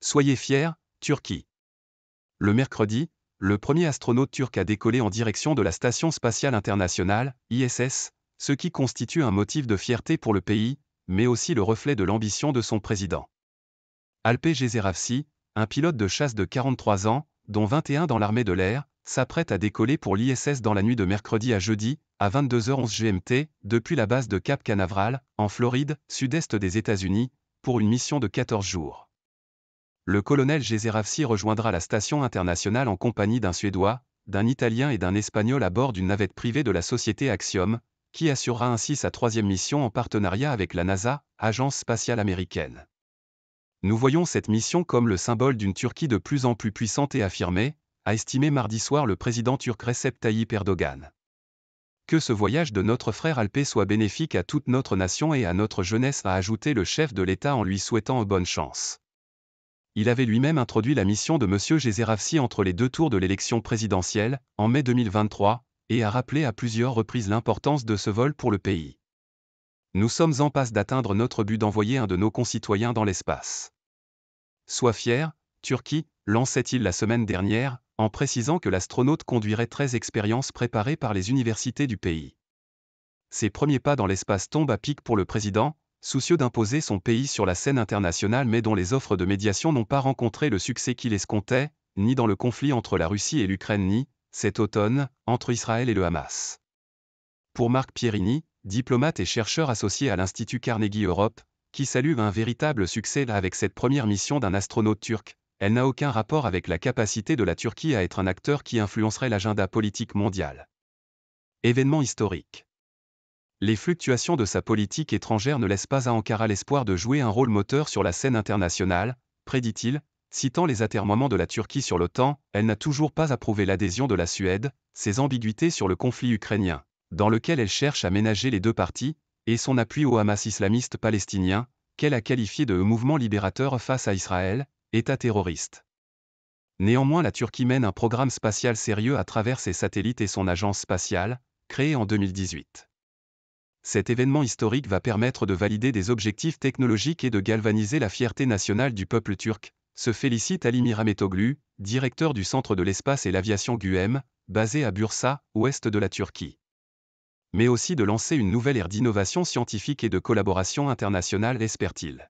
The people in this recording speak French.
Soyez fiers, Turquie. Le mercredi, le premier astronaute turc a décollé en direction de la Station spatiale internationale, ISS, ce qui constitue un motif de fierté pour le pays, mais aussi le reflet de l'ambition de son président. Alpe Gezerafsi, un pilote de chasse de 43 ans, dont 21 dans l'armée de l'air, s'apprête à décoller pour l'ISS dans la nuit de mercredi à jeudi, à 22h11 GMT, depuis la base de Cap Canaveral, en Floride, sud-est des États-Unis, pour une mission de 14 jours le colonel Gézéravsi rejoindra la station internationale en compagnie d'un Suédois, d'un Italien et d'un Espagnol à bord d'une navette privée de la société Axiom, qui assurera ainsi sa troisième mission en partenariat avec la NASA, agence spatiale américaine. Nous voyons cette mission comme le symbole d'une Turquie de plus en plus puissante et affirmée, a estimé mardi soir le président turc Recep Tayyip Erdogan. Que ce voyage de notre frère Alpé soit bénéfique à toute notre nation et à notre jeunesse, a ajouté le chef de l'État en lui souhaitant bonne chance il avait lui-même introduit la mission de M. Ravsi entre les deux tours de l'élection présidentielle, en mai 2023, et a rappelé à plusieurs reprises l'importance de ce vol pour le pays. Nous sommes en passe d'atteindre notre but d'envoyer un de nos concitoyens dans l'espace. Sois fier, Turquie, lançait-il la semaine dernière, en précisant que l'astronaute conduirait 13 expériences préparées par les universités du pays. Ses premiers pas dans l'espace tombent à pic pour le président, soucieux d'imposer son pays sur la scène internationale mais dont les offres de médiation n'ont pas rencontré le succès qu'il escomptait, ni dans le conflit entre la Russie et l'Ukraine ni, cet automne, entre Israël et le Hamas. Pour Marc Pierini, diplomate et chercheur associé à l'Institut Carnegie Europe, qui salue un véritable succès avec cette première mission d'un astronaute turc, elle n'a aucun rapport avec la capacité de la Turquie à être un acteur qui influencerait l'agenda politique mondial. Événement historique les fluctuations de sa politique étrangère ne laissent pas à Ankara l'espoir de jouer un rôle moteur sur la scène internationale, prédit-il, citant les atermoiements de la Turquie sur l'OTAN, elle n'a toujours pas approuvé l'adhésion de la Suède, ses ambiguïtés sur le conflit ukrainien, dans lequel elle cherche à ménager les deux parties, et son appui au Hamas islamiste palestinien, qu'elle a qualifié de mouvement libérateur face à Israël, État terroriste. Néanmoins la Turquie mène un programme spatial sérieux à travers ses satellites et son agence spatiale, créée en 2018 cet événement historique va permettre de valider des objectifs technologiques et de galvaniser la fierté nationale du peuple turc, se félicite Ali Mirametoglu, directeur du Centre de l'espace et l'aviation GUEM, basé à Bursa, ouest de la Turquie. Mais aussi de lancer une nouvelle ère d'innovation scientifique et de collaboration internationale, espère-t-il.